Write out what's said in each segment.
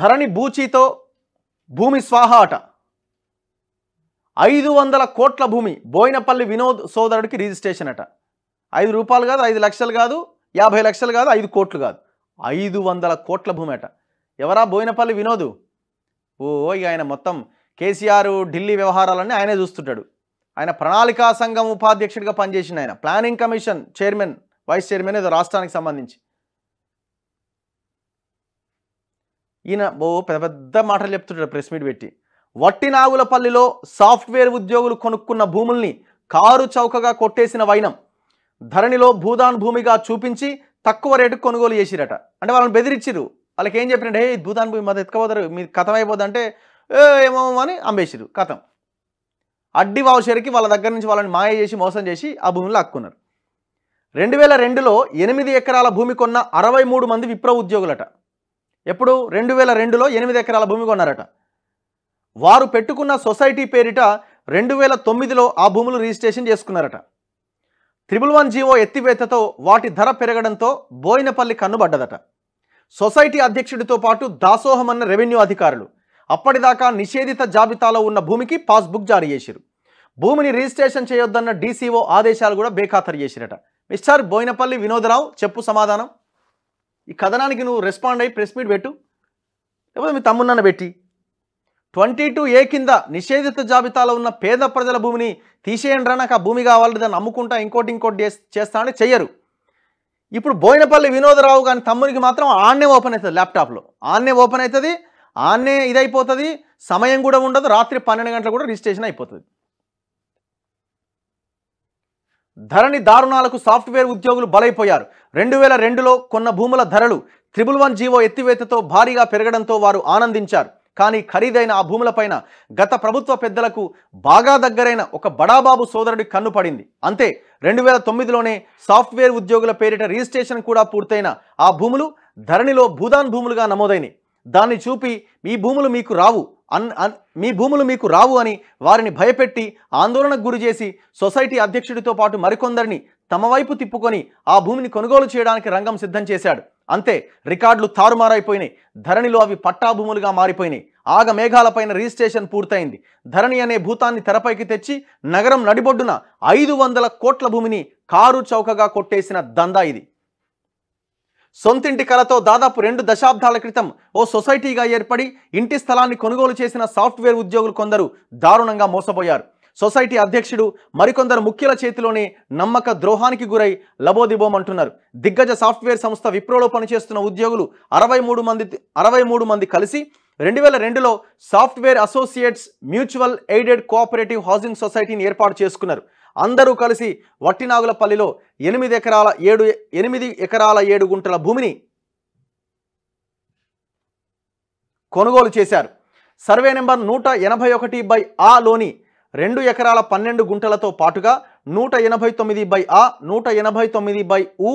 ధరణి బూచితో భూమి స్వాహాట అట ఐదు వందల కోట్ల భూమి బోయినపల్లి వినోద్ సోదరుడికి రిజిస్ట్రేషన్ అట ఐదు రూపాయలు కాదు ఐదు లక్షలు కాదు యాభై లక్షలు కాదు ఐదు కోట్లు కాదు ఐదు వందల కోట్ల భూమి అట ఎవరా బోయినపల్లి వినోదు ఓ ఇక ఆయన మొత్తం కేసీఆర్ ఢిల్లీ వ్యవహారాలన్నీ ఆయనే చూస్తుంటాడు ఆయన ప్రణాళికా సంఘం ఉపాధ్యక్షుడిగా పనిచేసిన ఆయన planning commission chairman vice chairman ఏదో రాష్ట్రానికి సంబంధించి ఈయన ఓ పెద్ద పెద్ద మాటలు చెప్తుంటాడు ప్రెస్ మీట్ పెట్టి వట్టినాగులపల్లిలో సాఫ్ట్వేర్ ఉద్యోగులు కొనుక్కున్న భూముల్ని కారు చౌకగా కొట్టేసిన వైనం ధరణిలో భూదాన్ భూమిగా చూపించి తక్కువ రేటు కొనుగోలు చేసిరట అంటే వాళ్ళని బెదిరించిరు వాళ్ళకి ఏం చెప్పినట్టే హే భూదాన్ భూమి మాది ఎత్తుకపోతారు మీరు కథం అయిపోద్దంటే ఏమో అని అంబేసిరు కథం అడ్డి వావుషేరికి వాళ్ళ దగ్గర నుంచి వాళ్ళని మాయ చేసి మోసం చేసి ఆ భూమిలో అక్కున్నారు రెండు వేల రెండులో ఎనిమిది ఎకరాల భూమి కొన్న అరవై మూడు మంది విప్ర ఉద్యోగులట ఎప్పుడు రెండు వేల రెండులో ఎనిమిది ఎకరాల భూమి కొన్నారట వారు పెట్టుకున్న సొసైటీ పేరిట రెండు వేల తొమ్మిదిలో ఆ భూములు రిజిస్ట్రేషన్ చేసుకున్నారట త్రిబుల్ వన్ జీవో ఎత్తివేతతో వాటి ధర పెరగడంతో బోయినపల్లి కన్నుబడ్డదట సొసైటీ అధ్యక్షుడితో పాటు దాసోహమన్న రెవెన్యూ అధికారులు అప్పటిదాకా నిషేధిత జాబితాలో ఉన్న భూమికి పాస్బుక్ జారీ చేసిరు భూమిని రిజిస్ట్రేషన్ చేయొద్దన్న డీసీఓ ఆదేశాలు కూడా బేఖాతరు చేసిరట మిస్టర్ బోయినపల్లి వినోదరావు చెప్పు సమాధానం ఈ కథనానికి నువ్వు రెస్పాండ్ అయ్యి ప్రెస్ మీట్ పెట్టు లేకపోతే మీ తమ్మున్న పెట్టి ట్వంటీ టూ ఏ కింద నిషేధిత జాబితాలో ఉన్న పేద ప్రజల భూమిని తీసేయండి రా నాకు ఆ భూమి కావాలి దాన్ని అమ్ముకుంటా ఇంకోటి ఇంకోటి చేస్తా అంటే చెయ్యరు ఇప్పుడు బోయినపల్లి వినోదరావు కాని తమ్మునికి మాత్రం ఆన్నే ఓపెన్ అవుతుంది ల్యాప్టాప్లో ఆన్నే ఓపెన్ అవుతుంది ఆన్నే ఇదైపోతుంది సమయం కూడా ఉండదు రాత్రి పన్నెండు గంటలు కూడా రిజిస్ట్రేషన్ అయిపోతుంది ధరణి దారుణాలకు సాఫ్ట్వేర్ ఉద్యోగులు బలైపోయారు రెండు వేల రెండులో కొన్న భూముల ధరలు త్రిబుల్ వన్ జీవో ఎత్తివేతతో భారీగా పెరగడంతో వారు ఆనందించారు కానీ ఖరీదైన ఆ భూములపైన గత ప్రభుత్వ పెద్దలకు బాగా దగ్గరైన ఒక బడాబాబు సోదరుడి కన్ను పడింది అంతే రెండు వేల తొమ్మిదిలోనే సాఫ్ట్వేర్ ఉద్యోగుల పేరిట రిజిస్ట్రేషన్ కూడా పూర్తయిన ఆ భూములు ధరణిలో భూదాన్ భూములుగా నమోదైనవి దాన్ని చూపి ఈ భూములు మీకు రావు అన్ మీ భూములు మీకు రావు అని వారిని భయపెట్టి ఆందోళనకు గురి చేసి సొసైటీ అధ్యక్షుడితో పాటు మరికొందరిని తమ వైపు తిప్పుకొని ఆ భూమిని కొనుగోలు చేయడానికి రంగం సిద్ధం చేశాడు అంతే రికార్డులు తారుమారైపోయినాయి ధరణిలో అవి పట్టా భూములుగా మారిపోయినాయి ఆగ మేఘాలపైన రిజిస్ట్రేషన్ పూర్తయింది ధరణి అనే భూతాన్ని తెరపైకి తెచ్చి నగరం నడిబొడ్డున ఐదు వందల కోట్ల భూమిని కారు చౌకగా కొట్టేసిన దందా ఇది సొంతింటి కళతో దాదాపు రెండు దశాబ్దాల క్రితం ఓ సొసైటీగా ఏర్పడి ఇంటి స్థలాన్ని కొనుగోలు చేసిన సాఫ్ట్వేర్ ఉద్యోగులు కొందరు దారుణంగా మోసపోయారు సొసైటీ అధ్యక్షుడు మరికొందరు ముఖ్యుల చేతిలోనే నమ్మక ద్రోహానికి గురై లబోదిబోమంటున్నారు దిగ్గజ సాఫ్ట్వేర్ సంస్థ విప్రోలో పనిచేస్తున్న ఉద్యోగులు అరవై మంది అరవై మంది కలిసి రెండు వేల రెండులో software associates mutual aided cooperative housing సొసైటీని ఏర్పాటు చేసుకున్నారు అందరూ కలిసి వట్టినాగులపల్లిలో ఎనిమిది ఎకరాల ఏడు ఎనిమిది ఎకరాల ఏడు గుంటల భూమిని కొనుగోలు చేశారు సర్వే నెంబర్ నూట ఎనభై ఒకటి బై ఆలోని రెండు ఎకరాల పన్నెండు గుంటలతో పాటుగా నూట ఎనభై తొమ్మిది బై ఆ నూట ఎనభై తొమ్మిది బై ఉ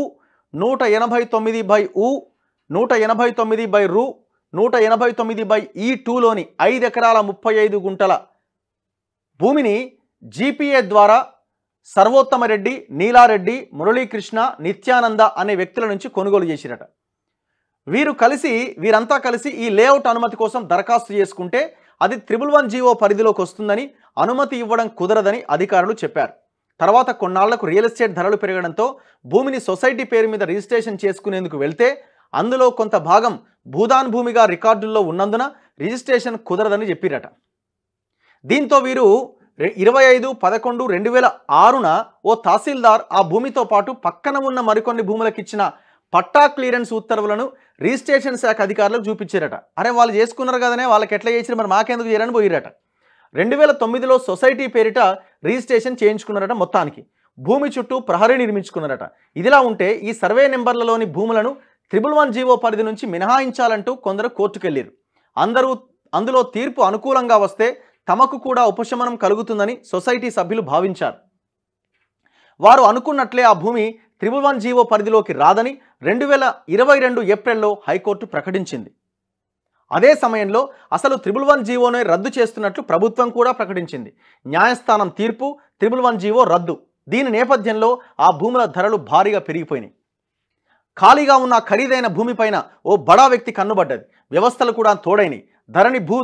నూట ఎనభై తొమ్మిది బై ఉ నూట ఎనభై తొమ్మిది బై రూ నూట ఎనభై తొమ్మిది బై ఈ టూలోని ఐదు ఎకరాల ముప్పై ఐదు గుంటల భూమిని జీపీఏ ద్వారా సర్వోత్తమరెడ్డి నీలారెడ్డి మురళీకృష్ణ నిత్యానంద అనే వ్యక్తుల నుంచి కొనుగోలు చేసిరట వీరు కలిసి వీరంతా కలిసి ఈ లేఅవుట్ అనుమతి కోసం దరఖాస్తు చేసుకుంటే అది త్రిబుల్ వన్ జీవో పరిధిలోకి వస్తుందని అనుమతి ఇవ్వడం కుదరదని అధికారులు చెప్పారు తర్వాత కొన్నాళ్లకు రియల్ ఎస్టేట్ ధరలు పెరగడంతో భూమిని సొసైటీ పేరు మీద రిజిస్ట్రేషన్ చేసుకునేందుకు వెళ్తే అందులో కొంత భాగం భూదాన్ భూమిగా రికార్డుల్లో ఉన్నందున రిజిస్ట్రేషన్ కుదరదని చెప్పిరట దీంతో వీరు ఇరవై ఐదు పదకొండు రెండు వేల ఆరున ఓ తహసీల్దార్ ఆ భూమితో పాటు పక్కన ఉన్న మరికొన్ని భూములకిచ్చిన పట్టా క్లియరెన్స్ ఉత్తర్వులను రిజిస్ట్రేషన్ శాఖ అధికారులకు చూపించారట అరే వాళ్ళు చేసుకున్నారు కదనే వాళ్ళకి ఎట్లా చేసిన మరి మాకెందుకు చేయరని పోయిరట రెండు వేల తొమ్మిదిలో సొసైటీ పేరిట రిజిస్ట్రేషన్ చేయించుకున్నారట మొత్తానికి భూమి చుట్టూ ప్రహరీ నిర్మించుకున్నారట ఇదిలా ఉంటే ఈ సర్వే నెంబర్లలోని భూములను త్రిబుల్ వన్ జీవో పరిధి నుంచి మినహాయించాలంటూ కొందరు కోర్టుకెళ్ళారు అందరూ అందులో తీర్పు అనుకూలంగా వస్తే తమకు కూడా ఉపశమనం కలుగుతుందని సొసైటీ సభ్యులు భావించారు వారు అనుకున్నట్లే ఆ భూమి త్రిబుల్ వన్ జీవో పరిధిలోకి రాదని రెండు వేల ఇరవై రెండు ఏప్రిల్లో హైకోర్టు ప్రకటించింది అదే సమయంలో అసలు త్రిబుల్ వన్ జీవోనే రద్దు చేస్తున్నట్లు ప్రభుత్వం కూడా ప్రకటించింది న్యాయస్థానం తీర్పు త్రిబుల్ వన్ జీవో రద్దు దీని నేపథ్యంలో ఆ భూముల ధరలు భారీగా పెరిగిపోయినాయి ఖాళీగా ఉన్న ఖరీదైన భూమిపైన ఓ బడా వ్యక్తి కన్నుబడ్డది వ్యవస్థలు కూడా తోడైనవి ధరణి భూ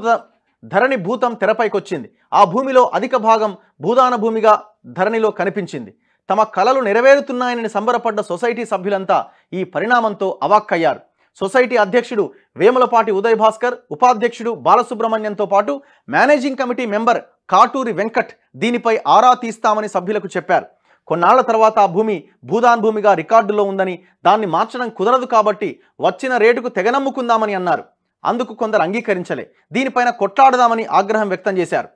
ధరణి భూతం తెరపైకొచ్చింది ఆ భూమిలో అధిక భాగం భూదాన భూమిగా ధరణిలో కనిపించింది తమ కళలు నెరవేరుతున్నాయని సంబరపడ్డ సొసైటీ సభ్యులంతా ఈ పరిణామంతో అవాక్కయ్యారు సొసైటీ అధ్యక్షుడు వేములపాటి ఉదయ్ భాస్కర్ ఉపాధ్యక్షుడు బాలసుబ్రహ్మణ్యంతో పాటు managing committee member Katuri Venkat దీనిపై ఆరా తీస్తామని సభ్యులకు చెప్పారు కొన్నాళ్ల తర్వాత ఆ భూమి భూదాన్ భూమిగా రికార్డులో ఉందని దాన్ని మార్చడం కుదరదు కాబట్టి వచ్చిన రేటుకు తెగనమ్ముకుందామని అన్నారు అందుకు కొందరు అంగీకరించలే దీనిపైన కొట్లాడదామని ఆగ్రహం వ్యక్తం చేశారు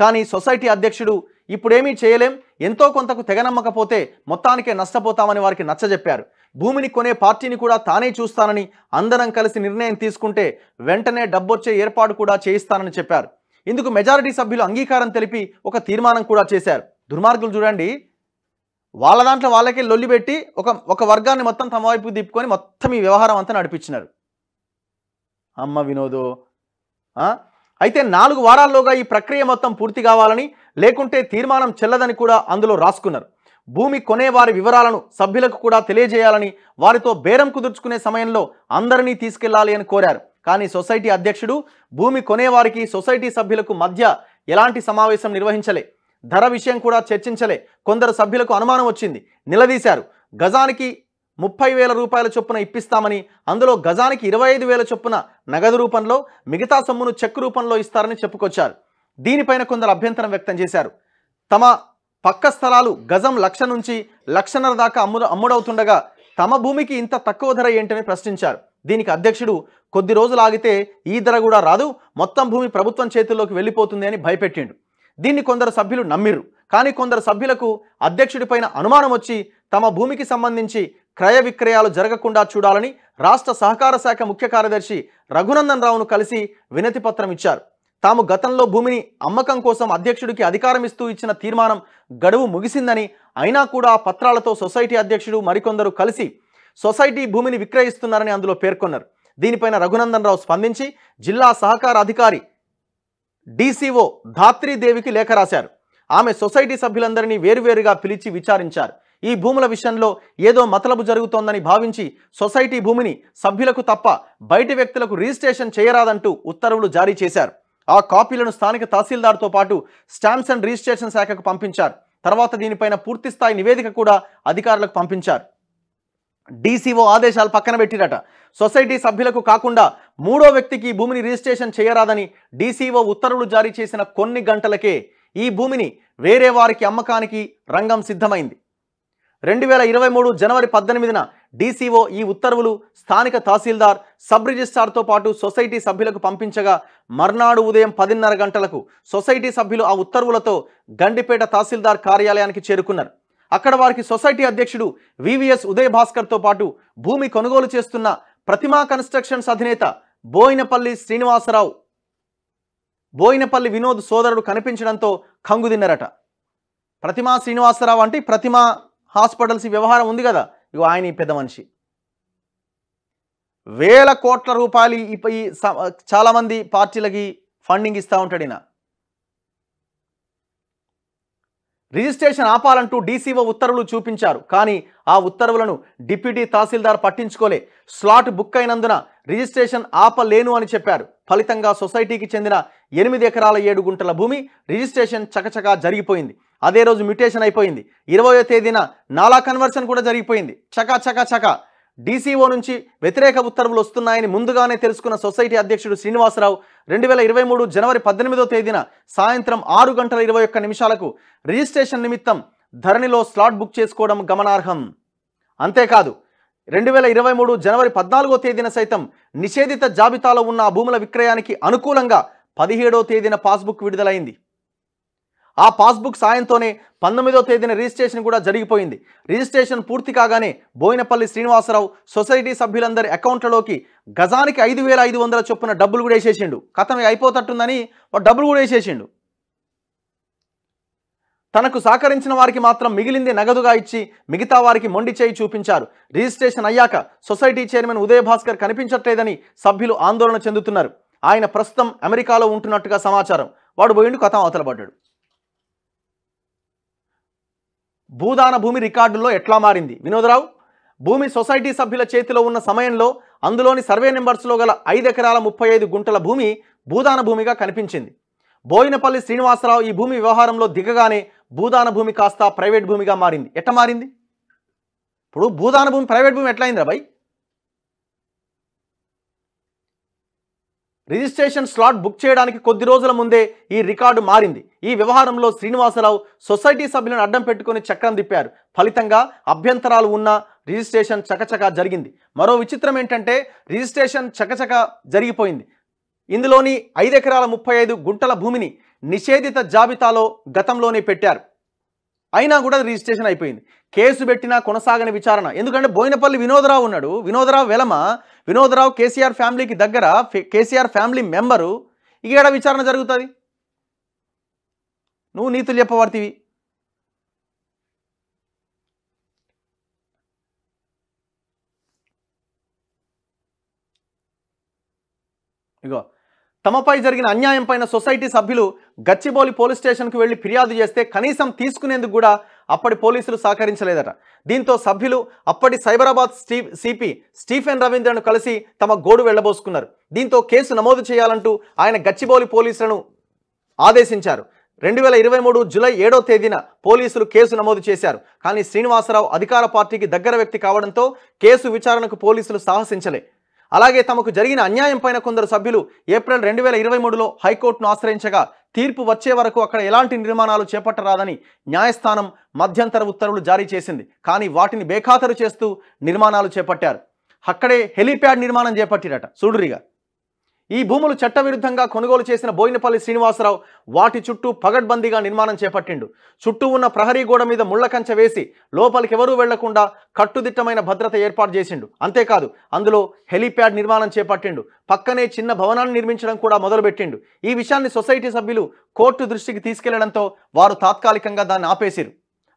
కానీ సొసైటీ అధ్యక్షుడు ఇప్పుడేమీ చేయలేం ఎంతో కొంతకు తెగనమ్మకపోతే మొత్తానికే నష్టపోతామని వారికి నచ్చజెప్పారు భూమిని కొనే పార్టీని కూడా తానే చూస్తానని అందరం కలిసి నిర్ణయం తీసుకుంటే వెంటనే డబ్బొచ్చే ఏర్పాటు కూడా చేయిస్తానని చెప్పారు ఇందుకు మెజారిటీ సభ్యులు అంగీకారం తెలిపి ఒక తీర్మానం కూడా చేశారు దుర్మార్గులు చూడండి వాళ్ళ దాంట్లో వాళ్ళకే లొల్లి పెట్టి ఒక ఒక వర్గాన్ని మొత్తం తమ వైపు దిప్పుకొని మొత్తం ఈ వ్యవహారం అంతా నడిపించినారు అమ్మ వినోదో అయితే నాలుగు వారాల్లోగా ఈ ప్రక్రియ మొత్తం పూర్తి కావాలని లేకుంటే తీర్మానం చెల్లదని కూడా అందులో రాసుకున్నారు భూమి కొనేవారి వివరాలను సభ్యులకు కూడా తెలియజేయాలని వారితో బేరం కుదుర్చుకునే సమయంలో అందరినీ తీసుకెళ్లాలి అని కోరారు కానీ సొసైటీ అధ్యక్షుడు భూమి కొనేవారికి సొసైటీ సభ్యులకు మధ్య ఎలాంటి సమావేశం నిర్వహించలే ధర విషయం కూడా చర్చించలే కొందరు సభ్యులకు అనుమానం వచ్చింది నిలదీశారు గజానికి ముప్పై వేల రూపాయల చొప్పున ఇప్పిస్తామని అందులో గజానికి ఇరవై ఐదు వేల చొప్పున నగదు రూపంలో మిగతా సొమ్మును చెక్ రూపంలో ఇస్తారని చెప్పుకొచ్చారు దీనిపైన కొందరు అభ్యంతరం వ్యక్తం చేశారు తమ పక్క స్థలాలు గజం లక్ష నుంచి లక్షన్నర దాకా అమ్ము అమ్ముడవుతుండగా తమ భూమికి ఇంత తక్కువ ధర ఏంటని ప్రశ్నించారు దీనికి అధ్యక్షుడు కొద్ది రోజులు ఆగితే ఈ ధర కూడా రాదు మొత్తం భూమి ప్రభుత్వం చేతుల్లోకి వెళ్ళిపోతుంది అని భయపెట్టిండు దీన్ని కొందరు సభ్యులు నమ్మిర్రు కానీ కొందరు సభ్యులకు అధ్యక్షుడిపైన అనుమానం వచ్చి తమ భూమికి సంబంధించి క్రయ విక్రయాలు జరగకుండా చూడాలని రాష్ట్ర సహకార శాఖ ముఖ్య కార్యదర్శి రఘునందన్ రావును కలిసి వినతిపత్రం ఇచ్చారు తాము గతంలో భూమిని అమ్మకం కోసం అధ్యక్షుడికి అధికారం ఇస్తూ ఇచ్చిన తీర్మానం గడువు ముగిసిందని అయినా కూడా పత్రాలతో సొసైటీ అధ్యక్షుడు మరికొందరు కలిసి సొసైటీ భూమిని విక్రయిస్తున్నారని అందులో పేర్కొన్నారు దీనిపైన రఘునందన్ రావు స్పందించి జిల్లా సహకార అధికారి డీసీఓ ధాత్రీదేవికి లేఖ రాశారు ఆమె సొసైటీ సభ్యులందరినీ వేరువేరుగా పిలిచి విచారించారు ఈ భూముల విషయంలో ఏదో మతలబు జరుగుతోందని భావించి సొసైటీ భూమిని సభ్యులకు తప్ప బయటి వ్యక్తులకు రిజిస్ట్రేషన్ చేయరాదంటూ ఉత్తర్వులు జారీ చేశారు ఆ కాపీలను స్థానిక తహసీల్దార్తో పాటు స్టాంప్స్ అండ్ రిజిస్ట్రేషన్ శాఖకు పంపించారు తర్వాత దీనిపైన పూర్తిస్థాయి నివేదిక కూడా అధికారులకు పంపించారు డీసీఓ ఆదేశాలు పక్కన పెట్టిరట సొసైటీ సభ్యులకు కాకుండా మూడో వ్యక్తికి భూమిని రిజిస్ట్రేషన్ చేయరాదని డీసీఓ ఉత్తర్వులు జారీ చేసిన కొన్ని గంటలకే ఈ భూమిని వేరే వారికి అమ్మకానికి రంగం సిద్ధమైంది రెండు వేల ఇరవై మూడు జనవరి పద్దెనిమిదిన డీసీఓ ఈ ఉత్తర్వులు స్థానిక తహసీల్దార్ సబ్ రిజిస్ట్రార్తో పాటు సొసైటీ సభ్యులకు పంపించగా మర్నాడు ఉదయం పదిన్నర గంటలకు సొసైటీ సభ్యులు ఆ ఉత్తర్వులతో గండిపేట తహసీల్దార్ కార్యాలయానికి చేరుకున్నారు అక్కడ వారికి సొసైటీ అధ్యక్షుడు వివిఎస్ ఉదయ్ భాస్కర్తో పాటు భూమి కొనుగోలు చేస్తున్న ప్రతిమా కన్స్ట్రక్షన్స్ అధినేత బోయినపల్లి శ్రీనివాసరావు బోయినపల్లి వినోద్ సోదరుడు కనిపించడంతో కంగుదిన్నరట ప్రతిమా శ్రీనివాసరావు అంటే ప్రతిమా హాస్పిటల్స్ వ్యవహారం ఉంది కదా ఇగో ఆయన ఈ పెద్ద మనిషి వేల కోట్ల రూపాయలు ఈ చాలామంది పార్టీలకి ఫండింగ్ ఇస్తూ ఉంటాడు ఈయన రిజిస్ట్రేషన్ ఆపాలంటూ డీసీఓ ఉత్తర్వులు చూపించారు కానీ ఆ ఉత్తర్వులను డిప్యూటీ తహసీల్దార్ పట్టించుకోలే స్లాట్ బుక్ అయినందున రిజిస్ట్రేషన్ ఆపలేను అని చెప్పారు ఫలితంగా సొసైటీకి చెందిన ఎనిమిది ఎకరాల ఏడు గుంటల భూమి రిజిస్ట్రేషన్ చకచకా జరిగిపోయింది అదే రోజు మ్యూటేషన్ అయిపోయింది ఇరవయో తేదీన నాలా కన్వర్షన్ కూడా జరిగిపోయింది చకా చకా చకా డీసీఓ నుంచి వ్యతిరేక ఉత్తర్వులు వస్తున్నాయని ముందుగానే తెలుసుకున్న సొసైటీ అధ్యక్షుడు శ్రీనివాసరావు రెండు వేల ఇరవై మూడు జనవరి పద్దెనిమిదో తేదీన సాయంత్రం ఆరు గంటల ఇరవై ఒక్క నిమిషాలకు రిజిస్ట్రేషన్ నిమిత్తం ధరణిలో స్లాట్ బుక్ చేసుకోవడం గమనార్హం అంతేకాదు రెండు వేల ఇరవై మూడు జనవరి పద్నాలుగో తేదీన సైతం నిషేధిత జాబితాలో ఉన్న భూముల విక్రయానికి అనుకూలంగా పదిహేడో తేదీన పాస్బుక్ విడుదలైంది ఆ పాస్బుక్ సాయంతోనే పంతొమ్మిదో తేదీన రిజిస్ట్రేషన్ కూడా జరిగిపోయింది రిజిస్ట్రేషన్ పూర్తి కాగానే బోయినపల్లి శ్రీనివాసరావు సొసైటీ సభ్యులందరి అకౌంట్లలోకి గజానికి ఐదు వేల ఐదు వందల చొప్పున డబ్బులు కూడా వేసేసిండు కథమే అయిపోతట్టుందని డబ్బులు కూడా వేసేసిండు తనకు సహకరించిన వారికి మాత్రం మిగిలింది నగదుగా ఇచ్చి మిగతా వారికి మొండి చేయి చూపించారు రిజిస్ట్రేషన్ అయ్యాక సొసైటీ చైర్మన్ ఉదయ భాస్కర్ కనిపించట్లేదని సభ్యులు ఆందోళన చెందుతున్నారు ఆయన ప్రస్తుతం అమెరికాలో ఉంటున్నట్టుగా సమాచారం వాడు పోయిండు కథం అవతలబడ్డాడు భూదాన భూమి రికార్డుల్లో ఎట్లా మారింది వినోదరావు భూమి సొసైటీ సభ్యుల చేతిలో ఉన్న సమయంలో అందులోని సర్వే నెంబర్స్లో గల ఐదు ఎకరాల ముప్పై ఐదు గుంటల భూమి భూదాన భూమిగా కనిపించింది బోయినపల్లి శ్రీనివాసరావు ఈ భూమి వ్యవహారంలో దిగగానే భూదాన భూమి కాస్త ప్రైవేట్ భూమిగా మారింది ఎట్ట మారింది ఇప్పుడు భూదాన భూమి ప్రైవేట్ భూమి ఎట్లయిందిరా భయ్ రిజిస్ట్రేషన్ స్లాట్ బుక్ చేయడానికి కొద్ది రోజుల ముందే ఈ రికార్డు మారింది ఈ వ్యవహారంలో శ్రీనివాసరావు సొసైటీ సభ్యులను అడ్డం పెట్టుకుని చక్రం తిప్పారు ఫలితంగా అభ్యంతరాలు ఉన్న రిజిస్ట్రేషన్ చకచక జరిగింది మరో విచిత్రం ఏంటంటే రిజిస్ట్రేషన్ చకచక జరిగిపోయింది ఇందులోని ఐదెకరాల ముప్పై ఐదు గుంటల భూమిని నిషేధిత జాబితాలో గతంలోనే పెట్టారు అయినా కూడా రిజిస్ట్రేషన్ అయిపోయింది కేసు పెట్టినా కొనసాగని విచారణ ఎందుకంటే బోయినపల్లి వినోదరావు ఉన్నాడు వినోదరావు వెలమ వినోదరావు కేసీఆర్ ఫ్యామిలీకి దగ్గర కేసీఆర్ ఫ్యామిలీ మెంబరు ఇక్కడ విచారణ జరుగుతుంది నువ్వు నీతులు చెప్పబడుతీవి ఇగో తమపై జరిగిన అన్యాయం పైన సొసైటీ సభ్యులు గచ్చిబౌలి పోలీస్ స్టేషన్కు వెళ్లి ఫిర్యాదు చేస్తే కనీసం తీసుకునేందుకు కూడా అప్పటి పోలీసులు సహకరించలేదట దీంతో సభ్యులు అప్పటి సైబరాబాద్ స్టీ సిపి స్టీఫెన్ రవీంద్రను కలిసి తమ గోడు వెళ్లబోసుకున్నారు దీంతో కేసు నమోదు చేయాలంటూ ఆయన గచ్చిబౌలి పోలీసులను ఆదేశించారు రెండు వేల ఇరవై మూడు జులై ఏడో తేదీన పోలీసులు కేసు నమోదు చేశారు కానీ శ్రీనివాసరావు అధికార పార్టీకి దగ్గర వ్యక్తి కావడంతో కేసు విచారణకు పోలీసులు సాహసించలే అలాగే తమకు జరిగిన అన్యాయం పైన కొందరు సభ్యులు ఏప్రిల్ రెండు వేల ఇరవై మూడులో హైకోర్టును ఆశ్రయించగా తీర్పు వచ్చే వరకు అక్కడ ఎలాంటి నిర్మాణాలు చేపట్టరాదని న్యాయస్థానం మధ్యంతర ఉత్తర్వులు జారీ చేసింది కానీ వాటిని బేఖాతరు చేస్తూ నిర్మాణాలు చేపట్టారు అక్కడే హెలీప్యాడ్ నిర్మాణం చేపట్టిరట సూడురిగా ఈ భూములు చట్టవిరుద్ధంగా కొనుగోలు చేసిన బోయినపల్లి శ్రీనివాసరావు వాటి చుట్టూ పగడ్బందీగా నిర్మాణం చేపట్టిండు చుట్టూ ఉన్న ప్రహరీ గోడ మీద ముళ్ల కంచె వేసి లోపలికి ఎవరూ వెళ్లకుండా కట్టుదిట్టమైన భద్రత ఏర్పాటు చేసిండు అంతేకాదు అందులో హెలీప్యాడ్ నిర్మాణం చేపట్టిండు పక్కనే చిన్న భవనాన్ని నిర్మించడం కూడా మొదలుపెట్టిండు ఈ విషయాన్ని సొసైటీ సభ్యులు కోర్టు దృష్టికి తీసుకెళ్లడంతో వారు తాత్కాలికంగా దాన్ని ఆపేశారు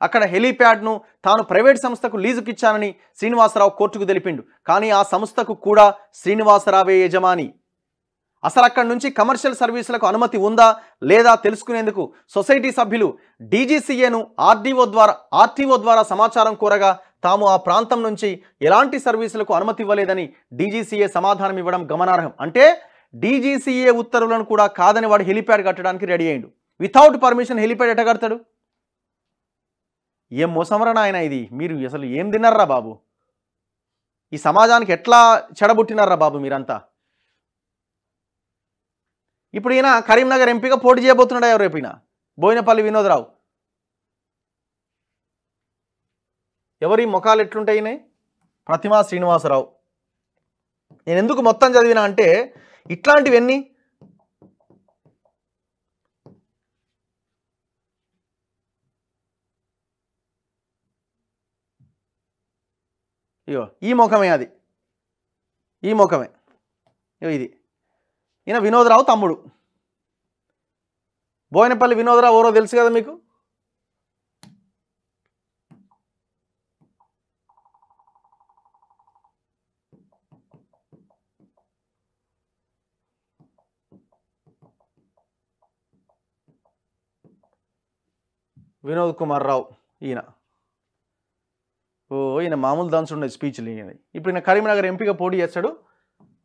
అక్కడ హెలీప్యాడ్ను తాను ప్రైవేట్ సంస్థకు లీజుకిచ్చానని శ్రీనివాసరావు కోర్టుకు తెలిపిండు కానీ ఆ సంస్థకు కూడా శ్రీనివాసరావే యజమాని అసలు అక్కడి నుంచి కమర్షియల్ సర్వీసులకు అనుమతి ఉందా లేదా తెలుసుకునేందుకు సొసైటీ సభ్యులు డీజీసీఏను ఆర్డీఓ ద్వారా ఆర్టీఓ ద్వారా సమాచారం కోరగా తాము ఆ ప్రాంతం నుంచి ఎలాంటి సర్వీసులకు అనుమతి ఇవ్వలేదని డీజీసీఏ సమాధానం ఇవ్వడం గమనార్హం అంటే డీజీసీఏ ఉత్తర్వులను కూడా కాదని వాడు హెలిప్యాడ్ కట్టడానికి రెడీ అయ్యిండు వితౌట్ పర్మిషన్ హెలిప్యాడ్ ఎట కడతాడు ఏం మోసమరణ ఆయన ఇది మీరు అసలు ఏం తిన్నారా బాబు ఈ సమాజానికి ఎట్లా చెడబుట్టినారా బాబు మీరంతా ఇప్పుడు ఈయన కరీంనగర్ ఎంపీగా పోటీ చేయబోతున్నాడు ఎవరు రేపు ఈయన బోయినపల్లి వినోదరావు ఎవరి ముఖాలు ఎట్లుంటాయి ప్రతిమా శ్రీనివాసరావు నేను ఎందుకు మొత్తం చదివినా అంటే ఇట్లాంటివన్నీ ఇగో ఈ ముఖమే అది ఈ ముఖమే ఇది ఈయన వినోదరావు తమ్ముడు బోయినపల్లి వినోదరావు ఎవరో తెలుసు కదా మీకు వినోద్ కుమార్ రావు ఈయన ఓ ఈయన మామూలు ఉండే స్పీచ్లు ఈయన ఇప్పుడు ఈయన కరీంనగర్ ఎంపీగా పోటీ చేస్తాడు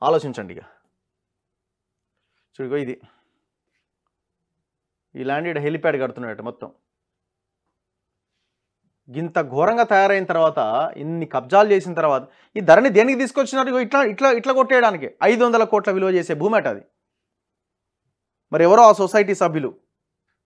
ఆలోచించండి ఇక చూడుకో ఇది ల్యాండ్ ఇక్కడ హెలిప్యాడ్ కడుతున్నాడు మొత్తం ఇంత ఘోరంగా తయారైన తర్వాత ఇన్ని కబ్జాలు చేసిన తర్వాత ఈ ధరని దేనికి తీసుకొచ్చినారు ఇట్లా ఇట్లా ఇట్లా కొట్టేయడానికి ఐదు వందల కోట్ల విలువ చేసే భూమి అది మరి ఎవరో ఆ సొసైటీ సభ్యులు